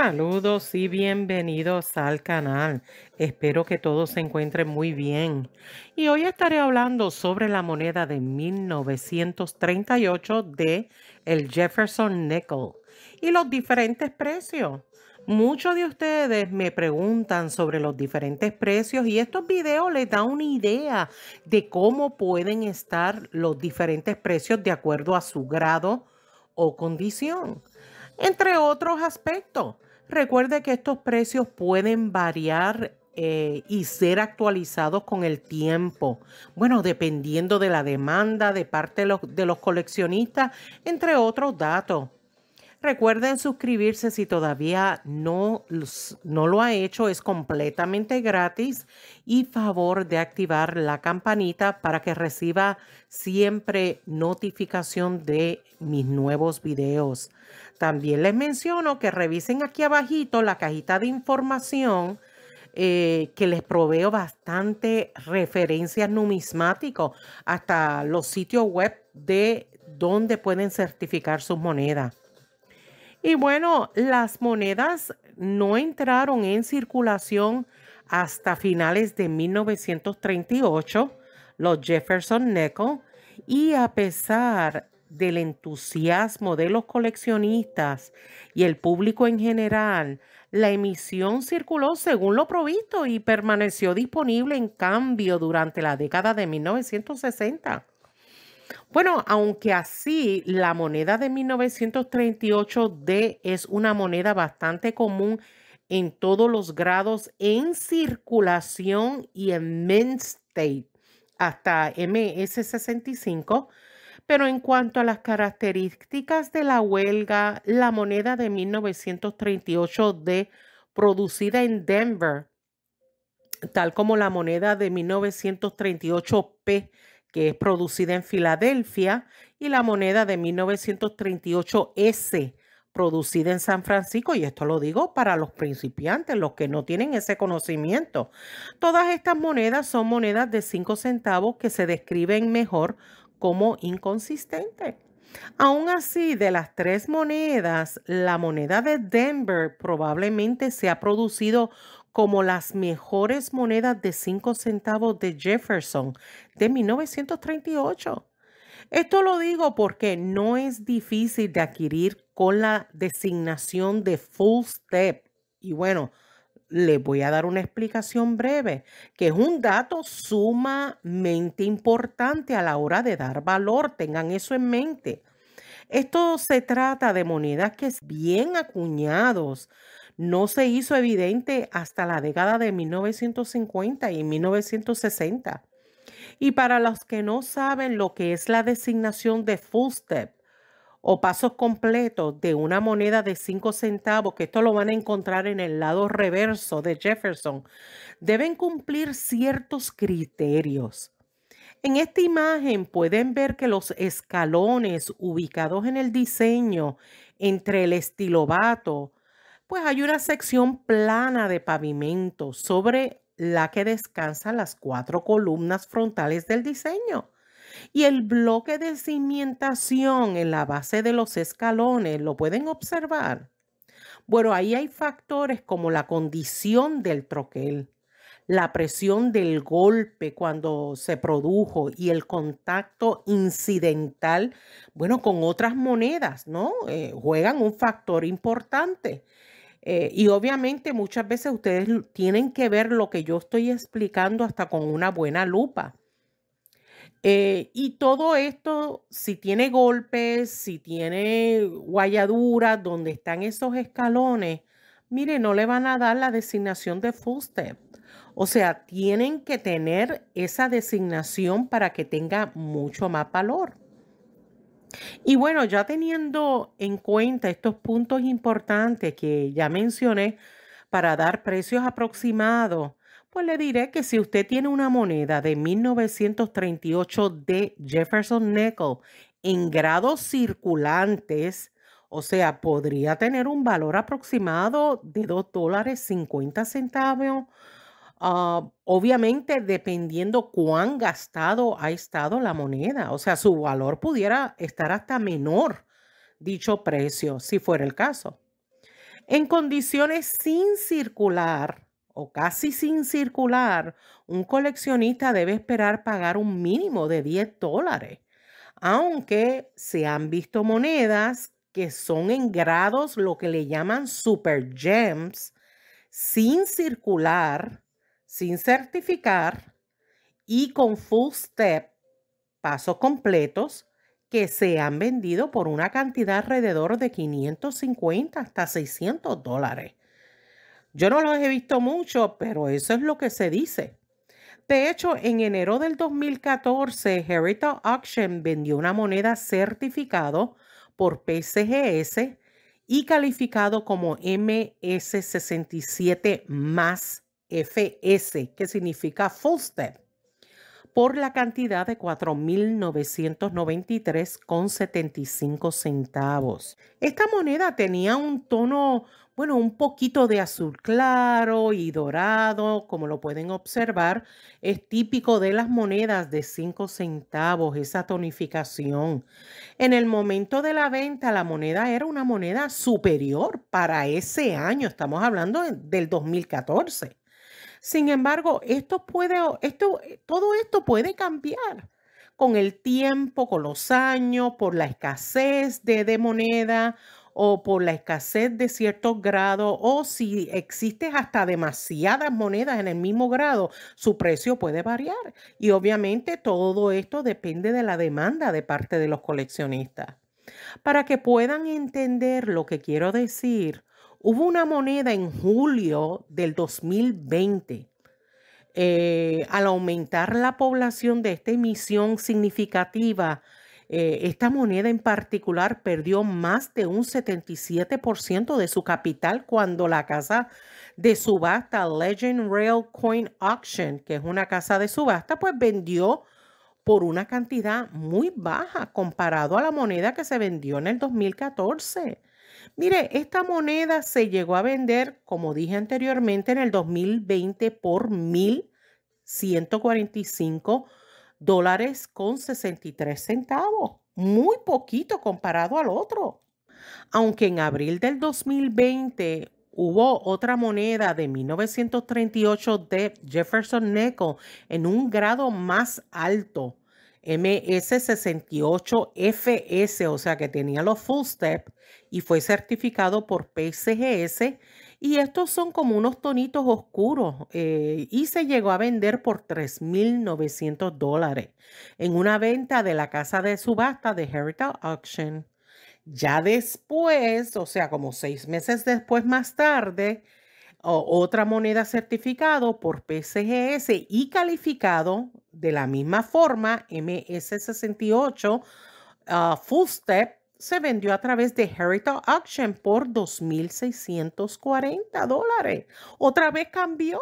Saludos y bienvenidos al canal. Espero que todos se encuentren muy bien. Y hoy estaré hablando sobre la moneda de 1938 de el Jefferson Nickel y los diferentes precios. Muchos de ustedes me preguntan sobre los diferentes precios y estos videos les dan una idea de cómo pueden estar los diferentes precios de acuerdo a su grado o condición entre otros aspectos. Recuerde que estos precios pueden variar eh, y ser actualizados con el tiempo. Bueno, dependiendo de la demanda de parte de los coleccionistas, entre otros datos. Recuerden suscribirse si todavía no, no, lo ha hecho, es completamente gratis y favor de activar la campanita para que reciba siempre notificación de mis nuevos videos. También les menciono que revisen aquí abajito la cajita de información eh, que les proveo bastante referencias numismáticos, hasta los sitios web de donde pueden certificar sus monedas. Y bueno, las monedas no entraron en circulación hasta finales de 1938, los Jefferson Nickel, y a pesar del entusiasmo de los coleccionistas y el público en general, la emisión circuló según lo provisto y permaneció disponible en cambio durante la década de 1960. Bueno, aunque así, la moneda de 1938D es una moneda bastante común en todos los grados en circulación y en mint state hasta MS65, pero en cuanto a las características de la huelga, la moneda de 1938D producida en Denver, tal como la moneda de 1938P es producida en Filadelfia, y la moneda de 1938S, producida en San Francisco, y esto lo digo para los principiantes, los que no tienen ese conocimiento. Todas estas monedas son monedas de 5 centavos que se describen mejor como inconsistente Aún así, de las tres monedas, la moneda de Denver probablemente se ha producido como las mejores monedas de 5 centavos de Jefferson de 1938. Esto lo digo porque no es difícil de adquirir con la designación de Full Step. Y bueno, les voy a dar una explicación breve, que es un dato sumamente importante a la hora de dar valor. Tengan eso en mente. Esto se trata de monedas que bien acuñados no se hizo evidente hasta la década de 1950 y 1960. Y para los que no saben lo que es la designación de full step o pasos completos de una moneda de cinco centavos, que esto lo van a encontrar en el lado reverso de Jefferson, deben cumplir ciertos criterios. En esta imagen pueden ver que los escalones ubicados en el diseño entre el estilobato, pues hay una sección plana de pavimento sobre la que descansan las cuatro columnas frontales del diseño. Y el bloque de cimientación en la base de los escalones, ¿lo pueden observar? Bueno, ahí hay factores como la condición del troquel, la presión del golpe cuando se produjo y el contacto incidental, bueno, con otras monedas, ¿no? Eh, juegan un factor importante. Eh, y obviamente muchas veces ustedes tienen que ver lo que yo estoy explicando hasta con una buena lupa. Eh, y todo esto, si tiene golpes, si tiene guayaduras, donde están esos escalones, mire, no le van a dar la designación de full O sea, tienen que tener esa designación para que tenga mucho más valor. Y bueno, ya teniendo en cuenta estos puntos importantes que ya mencioné para dar precios aproximados, pues le diré que si usted tiene una moneda de 1938 de Jefferson Nickel en grados circulantes, o sea, podría tener un valor aproximado de 2 dólares 50 centavos Ah, obviamente, dependiendo cuán gastado ha estado la moneda, o sea, su valor pudiera estar hasta menor dicho precio, si fuera el caso. En condiciones sin circular o casi sin circular, un coleccionista debe esperar pagar un mínimo de 10 dólares, aunque se han visto monedas que son en grados lo que le llaman super gems, sin circular, sin certificar y con full step, pasos completos, que se han vendido por una cantidad alrededor de 550 hasta 600 dólares. Yo no los he visto mucho, pero eso es lo que se dice. De hecho, en enero del 2014, Heritage Auction vendió una moneda certificado por PCGS y calificado como MS67 más FS, que significa Foster por la cantidad de 4.993,75 centavos. Esta moneda tenía un tono, bueno, un poquito de azul claro y dorado, como lo pueden observar. Es típico de las monedas de 5 centavos, esa tonificación. En el momento de la venta, la moneda era una moneda superior para ese año. Estamos hablando del 2014. Sin embargo, esto puede, esto, eh, todo esto puede cambiar con el tiempo, con los años, por la escasez de, de moneda o por la escasez de ciertos grados o si existen hasta demasiadas monedas en el mismo grado, su precio puede variar. Y obviamente todo esto depende de la demanda de parte de los coleccionistas. Para que puedan entender lo que quiero decir, Hubo una moneda en julio del 2020. Eh, al aumentar la población de esta emisión significativa, eh, esta moneda en particular perdió más de un 77% de su capital cuando la casa de subasta Legend Rail Coin Auction, que es una casa de subasta, pues vendió por una cantidad muy baja comparado a la moneda que se vendió en el 2014. Mire, esta moneda se llegó a vender, como dije anteriormente, en el 2020 por 1.145 dólares con 63 centavos. Muy poquito comparado al otro. Aunque en abril del 2020 hubo otra moneda de 1938 de Jefferson Neco en un grado más alto MS68FS, o sea que tenía los full step y fue certificado por PCGS. Y estos son como unos tonitos oscuros eh, y se llegó a vender por 3.900 dólares en una venta de la casa de subasta de Heritage Auction. Ya después, o sea, como seis meses después más tarde, otra moneda certificado por PCGS y calificado de la misma forma, MS68 ah, Full Step se vendió a través de Heritage Auction por 2.640 dólares. Otra vez cambió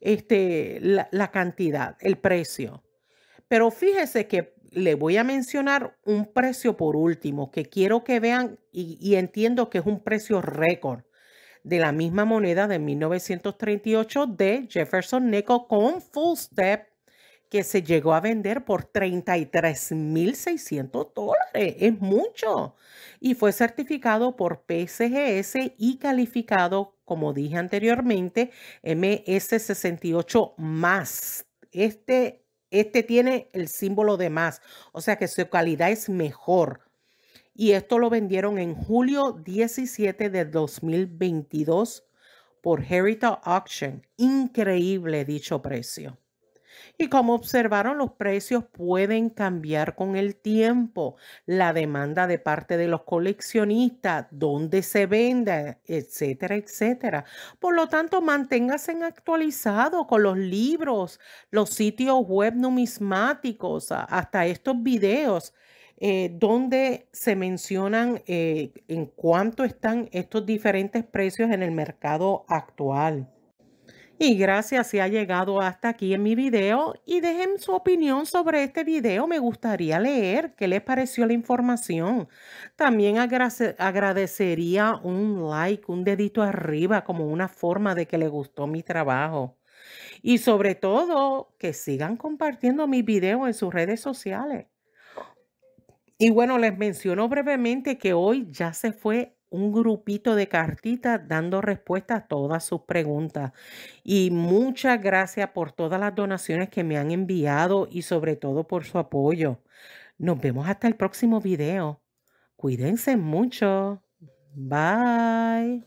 este, la, cantidad, el precio. Pero fíjese que le voy a mencionar un precio por último que quiero que vean y, entiendo que es un precio récord de la misma moneda de 1938 de Jefferson Neko con Full Step que se llegó a vender por 33.600 dólares. Es mucho. Y fue certificado por PSGS y calificado, como dije anteriormente, MS68 Este, este tiene el símbolo de más, o sea que su calidad es mejor. Y esto lo vendieron en julio 17 de 2022 por Heritage Auction. Increíble dicho precio. Y como observaron, los precios pueden cambiar con el tiempo. La demanda de parte de los coleccionistas, dónde se venda, etcétera, etcétera. Por lo tanto, manténgase actualizado con los libros, los sitios web numismáticos, hasta estos videos. Eh, donde se mencionan eh, en cuánto están estos diferentes precios en el mercado actual. Y gracias si ha llegado hasta aquí en mi video y dejen su opinión sobre este video. Me gustaría leer qué les pareció la información. También agradecería un like, un dedito arriba como una forma de que le gustó mi trabajo. Y sobre todo, que sigan compartiendo mi videos en sus redes sociales. Y bueno, les menciono brevemente que hoy ya se fue un grupito de cartitas dando respuesta a todas sus preguntas. Y muchas gracias por todas las donaciones que me han enviado y sobre todo por su apoyo. Nos vemos hasta el próximo video. Cuídense mucho. Bye.